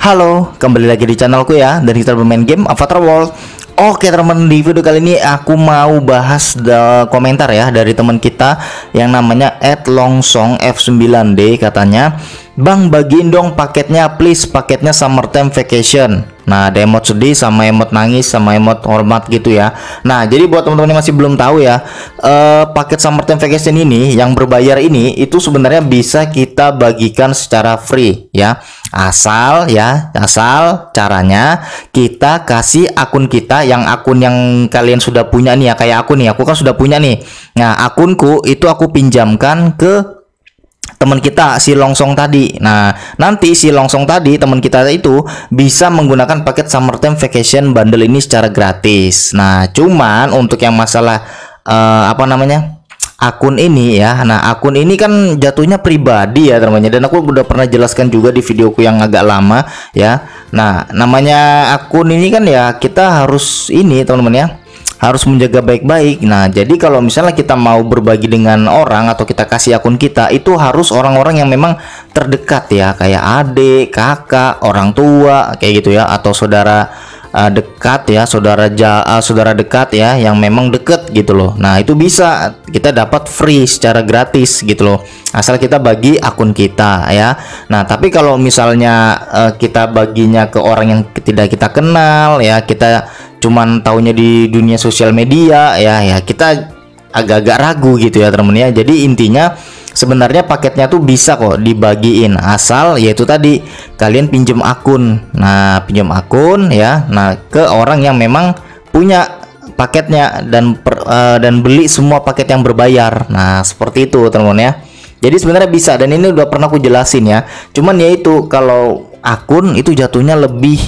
Halo, kembali lagi di channelku ya dari kita bermain game Avatar World. Oke teman di video kali ini aku mau bahas the komentar ya dari teman kita yang namanya Ed Longsong F9D katanya Bang bagiin dong paketnya please paketnya summertime vacation Nah ada emot sedih sama emot nangis sama emot hormat gitu ya Nah jadi buat teman-teman yang masih belum tahu ya eh, Paket summertime vacation ini yang berbayar ini itu sebenarnya bisa kita bagikan secara free ya Asal ya asal caranya kita kasih akun kita yang akun yang kalian sudah punya nih ya Kayak aku nih aku kan sudah punya nih Nah akunku itu aku pinjamkan ke teman kita si longsong tadi. Nah, nanti si longsong tadi teman kita itu bisa menggunakan paket summer summertime vacation bundle ini secara gratis. Nah, cuman untuk yang masalah uh, apa namanya? akun ini ya Nah akun ini kan jatuhnya pribadi ya temannya dan aku udah pernah jelaskan juga di videoku yang agak lama ya Nah namanya akun ini kan ya kita harus ini teman-teman ya harus menjaga baik-baik. Nah, jadi kalau misalnya kita mau berbagi dengan orang atau kita kasih akun kita, itu harus orang-orang yang memang terdekat ya, kayak adik, kakak, orang tua, kayak gitu ya, atau saudara uh, dekat ya saudara ja, uh, saudara dekat ya yang memang dekat gitu loh nah itu bisa kita dapat free secara gratis gitu loh asal kita bagi akun kita ya nah tapi kalau misalnya uh, kita baginya ke orang yang tidak kita kenal ya kita cuman taunya di dunia sosial media ya ya kita agak-agak ragu gitu ya teman ya jadi intinya sebenarnya paketnya tuh bisa kok dibagiin asal yaitu tadi kalian pinjem akun nah pinjem akun ya nah ke orang yang memang punya paketnya dan per, uh, dan beli semua paket yang berbayar nah seperti itu teman-teman ya jadi sebenarnya bisa dan ini udah pernah aku jelasin ya cuman yaitu kalau akun itu jatuhnya lebih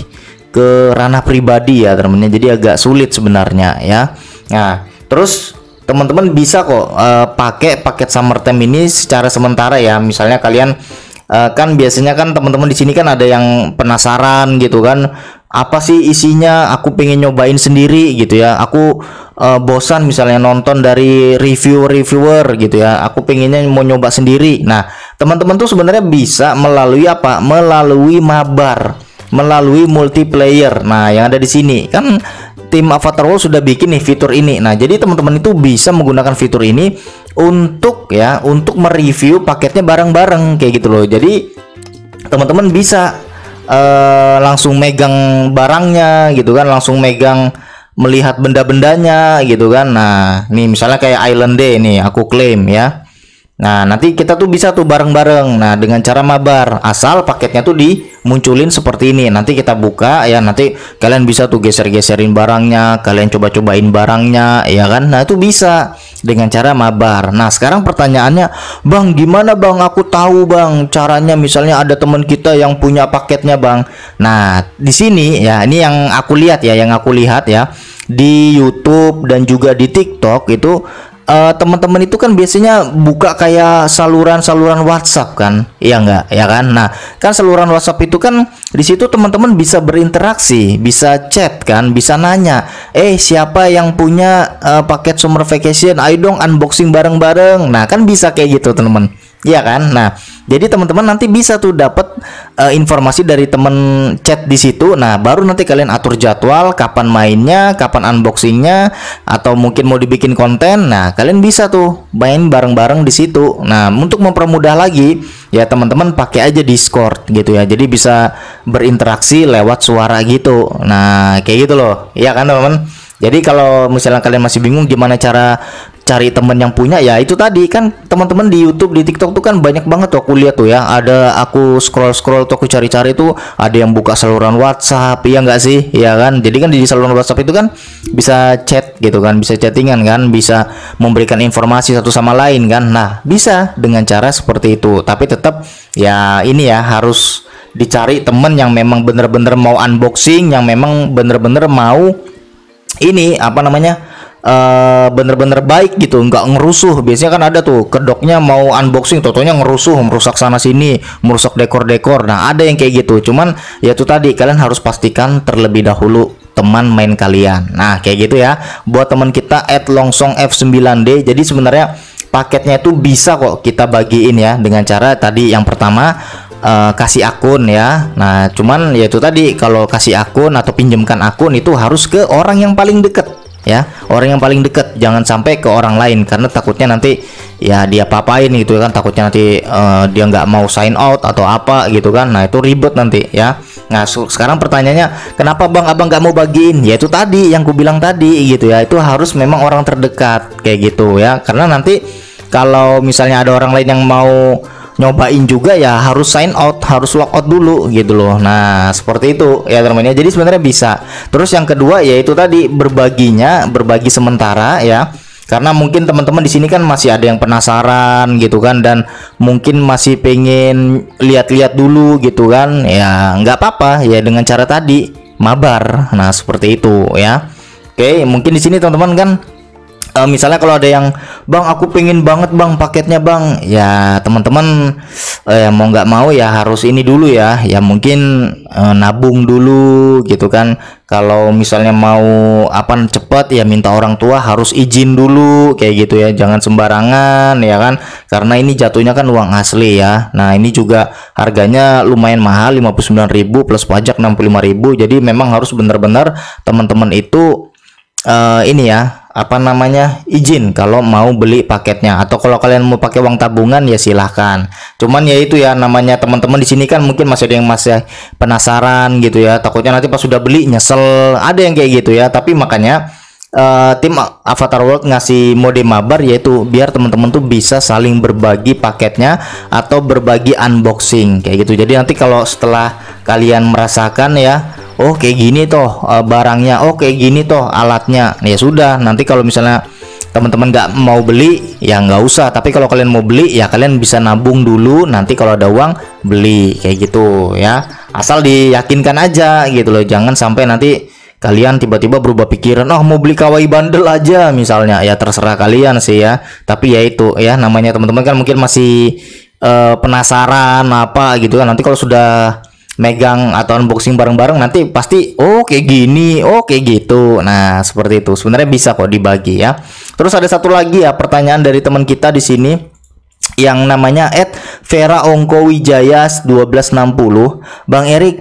ke ranah pribadi ya teman-teman ya. jadi agak sulit sebenarnya ya nah terus teman-teman bisa kok uh, pakai paket summer summertime ini secara sementara ya misalnya kalian uh, kan biasanya kan teman-teman di sini kan ada yang penasaran gitu kan apa sih isinya aku pengen nyobain sendiri gitu ya aku uh, bosan misalnya nonton dari review-reviewer gitu ya aku pengennya mau nyoba sendiri nah teman-teman tuh sebenarnya bisa melalui apa melalui mabar melalui multiplayer nah yang ada di sini kan tim Avatar World sudah bikin nih fitur ini. Nah, jadi teman-teman itu bisa menggunakan fitur ini untuk ya, untuk mereview paketnya bareng-bareng kayak gitu loh. Jadi teman-teman bisa uh, langsung megang barangnya gitu kan, langsung megang melihat benda-bendanya gitu kan. Nah, nih misalnya kayak Island Day nih aku klaim ya. Nah, nanti kita tuh bisa tuh bareng-bareng. Nah, dengan cara mabar, asal paketnya tuh dimunculin seperti ini. Nanti kita buka ya, nanti kalian bisa tuh geser-geserin barangnya, kalian coba-cobain barangnya, ya kan? Nah, itu bisa dengan cara mabar. Nah, sekarang pertanyaannya, Bang, gimana Bang aku tahu Bang caranya misalnya ada teman kita yang punya paketnya, Bang. Nah, di sini ya, ini yang aku lihat ya, yang aku lihat ya di YouTube dan juga di TikTok itu uh, teman-teman itu kan biasanya buka kayak saluran-saluran WhatsApp kan? Iya enggak? Ya kan? Nah, kan saluran WhatsApp itu kan di situ teman-teman bisa berinteraksi, bisa chat kan, bisa nanya, "Eh, siapa yang punya uh, paket summer vacation? Ayo dong unboxing bareng-bareng." Nah, kan bisa kayak gitu, teman-teman. Iya kan? Nah, jadi teman-teman nanti bisa tuh dapat uh, eh, informasi dari temen chat di situ. Nah, baru nanti kalian atur jadwal kapan mainnya, kapan unboxingnya, atau mungkin mau dibikin konten. Nah, kalian bisa tuh main bareng-bareng di situ. Nah, untuk mempermudah lagi, ya teman-teman pakai aja Discord gitu ya. Jadi bisa berinteraksi lewat suara gitu. Nah, kayak gitu loh. Iya kan teman-teman? Jadi kalau misalnya kalian masih bingung gimana cara cari temen yang punya ya itu tadi kan teman-teman di YouTube di TikTok tuh kan banyak banget tuh aku lihat tuh ya ada aku scroll scroll tuh aku cari-cari tuh ada yang buka saluran WhatsApp ya enggak sih ya kan jadi kan di saluran WhatsApp itu kan bisa chat gitu kan bisa chattingan kan bisa memberikan informasi satu sama lain kan nah bisa dengan cara seperti itu tapi tetap ya ini ya harus dicari temen yang memang bener-bener mau unboxing yang memang bener-bener mau ini apa namanya Eh, bener-bener baik gitu nggak ngerusuh biasanya kan ada tuh kedoknya mau unboxing totonya ngerusuh merusak sana sini merusak dekor-dekor nah ada yang kayak gitu cuman ya itu tadi kalian harus pastikan terlebih dahulu teman main kalian nah kayak gitu ya buat teman kita at longsong f9d jadi sebenarnya paketnya itu bisa kok kita bagiin ya dengan cara tadi yang pertama uh, kasih akun ya. Nah, cuman yaitu tadi kalau kasih akun atau pinjamkan akun itu harus ke orang yang paling deket ya orang yang paling dekat jangan sampai ke orang lain karena takutnya nanti ya dia papain gitu kan takutnya nanti uh, dia nggak mau sign out atau apa gitu kan nah itu ribet nanti ya nah sekarang pertanyaannya kenapa bang abang nggak mau bagiin ya itu tadi yang ku bilang tadi gitu ya itu harus memang orang terdekat kayak gitu ya karena nanti kalau misalnya ada orang lain yang mau nyobain juga ya harus sign out harus lock out dulu gitu loh nah seperti itu ya teman-teman ya jadi sebenarnya bisa terus yang kedua yaitu tadi berbaginya berbagi sementara ya karena mungkin teman-teman di sini kan masih ada yang penasaran gitu kan dan mungkin masih pengen lihat-lihat dulu gitu kan ya nggak apa-apa ya dengan cara tadi mabar nah seperti itu ya oke mungkin di sini teman-teman kan uh, misalnya kalau ada yang bang aku pengen banget bang paketnya bang ya teman-teman eh, ya mau nggak mau ya harus ini dulu ya ya mungkin uh, nabung dulu gitu kan kalau misalnya mau apa cepat ya minta orang tua harus izin dulu kayak gitu ya jangan sembarangan ya kan karena ini jatuhnya kan uang asli ya nah ini juga harganya lumayan mahal 59.000 plus pajak 65.000 jadi memang harus benar-benar teman-teman itu uh, ini ya apa namanya izin kalau mau beli paketnya atau kalau kalian mau pakai uang tabungan ya silahkan cuman ya itu ya namanya teman-teman di sini kan mungkin masih ada yang masih penasaran gitu ya takutnya nanti pas sudah beli nyesel ada yang kayak gitu ya tapi makanya uh, tim Avatar World ngasih mode mabar yaitu biar teman-teman tuh bisa saling berbagi paketnya atau berbagi unboxing kayak gitu jadi nanti kalau setelah kalian merasakan ya oh kayak gini toh eh, barangnya oh kayak gini toh alatnya ya sudah nanti kalau misalnya teman-teman nggak mau beli ya nggak usah tapi kalau kalian mau beli ya kalian bisa nabung dulu nanti kalau ada uang beli kayak gitu ya asal diyakinkan aja gitu loh jangan sampai nanti kalian tiba-tiba berubah pikiran oh mau beli kawaii bundle aja misalnya ya terserah kalian sih ya tapi ya itu ya namanya teman-teman kan mungkin masih uh, penasaran apa gitu kan nanti kalau sudah megang atau unboxing bareng-bareng nanti pasti oh kayak gini, oh kayak gitu. Nah, seperti itu. Sebenarnya bisa kok dibagi ya. Terus ada satu lagi ya pertanyaan dari teman kita di sini yang namanya Ed Vera Ongko Wijaya 1260. Bang Erik,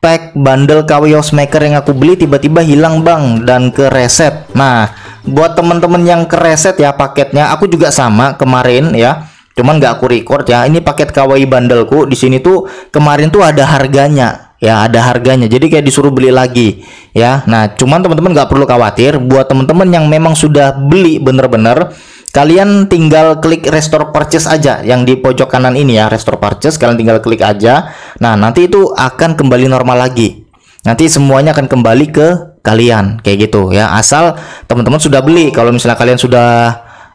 pack bundle KW Maker yang aku beli tiba-tiba hilang bang dan ke reset nah buat teman-teman yang ke reset ya paketnya aku juga sama kemarin ya cuman gak aku record ya ini paket kawaii bandelku di sini tuh kemarin tuh ada harganya ya ada harganya jadi kayak disuruh beli lagi ya nah cuman teman-teman nggak perlu khawatir buat teman-teman yang memang sudah beli bener-bener kalian tinggal klik restore purchase aja yang di pojok kanan ini ya restore purchase kalian tinggal klik aja nah nanti itu akan kembali normal lagi nanti semuanya akan kembali ke kalian kayak gitu ya asal teman-teman sudah beli kalau misalnya kalian sudah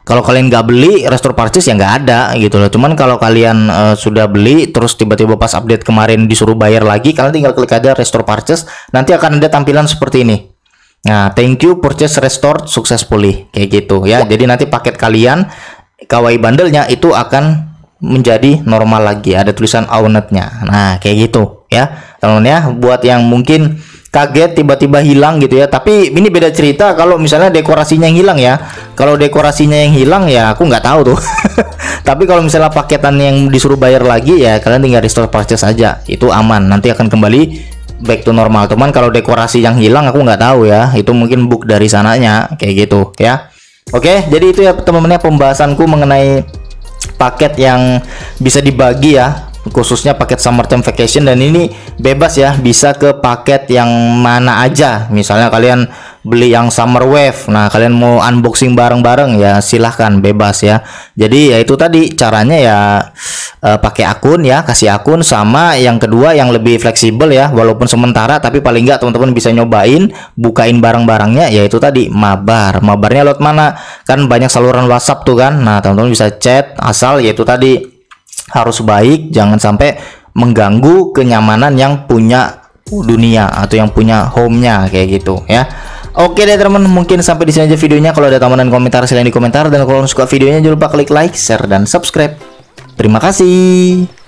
kalau kalian nggak beli restore purchase ya nggak ada gitu loh cuman kalau kalian uh, sudah beli terus tiba-tiba pas update kemarin disuruh bayar lagi kalian tinggal klik aja restore purchase nanti akan ada tampilan seperti ini nah thank you purchase restore successfully kayak gitu ya. ya jadi nanti paket kalian kawaii bandelnya itu akan menjadi normal lagi ada tulisan ownetnya nah kayak gitu ya teman-teman ya buat yang mungkin kaget tiba-tiba hilang gitu ya tapi ini beda cerita kalau misalnya dekorasinya yang hilang ya kalau dekorasinya yang hilang ya aku nggak tahu tuh tapi kalau misalnya paketan yang disuruh bayar lagi ya kalian tinggal restore purchase saja itu aman nanti akan kembali back to normal teman kalau dekorasi yang hilang aku nggak tahu ya itu mungkin book dari sananya kayak gitu ya oke jadi itu ya teman-teman pembahasanku mengenai paket yang bisa dibagi ya khususnya paket summer summertime vacation dan ini bebas ya bisa ke paket yang mana aja misalnya kalian beli yang summer wave nah kalian mau unboxing bareng-bareng ya silahkan bebas ya jadi ya itu tadi caranya ya e, pakai akun ya kasih akun sama yang kedua yang lebih fleksibel ya walaupun sementara tapi paling enggak teman-teman bisa nyobain bukain barang-barangnya yaitu tadi mabar mabarnya lot mana kan banyak saluran WhatsApp tuh kan nah teman-teman bisa chat asal yaitu tadi harus baik jangan sampai mengganggu kenyamanan yang punya dunia atau yang punya home-nya kayak gitu ya Oke deh teman mungkin sampai di sini aja videonya. Kalau ada tambahan dan komentar silahkan di komentar dan kalau suka videonya jangan lupa klik like, share dan subscribe. Terima kasih.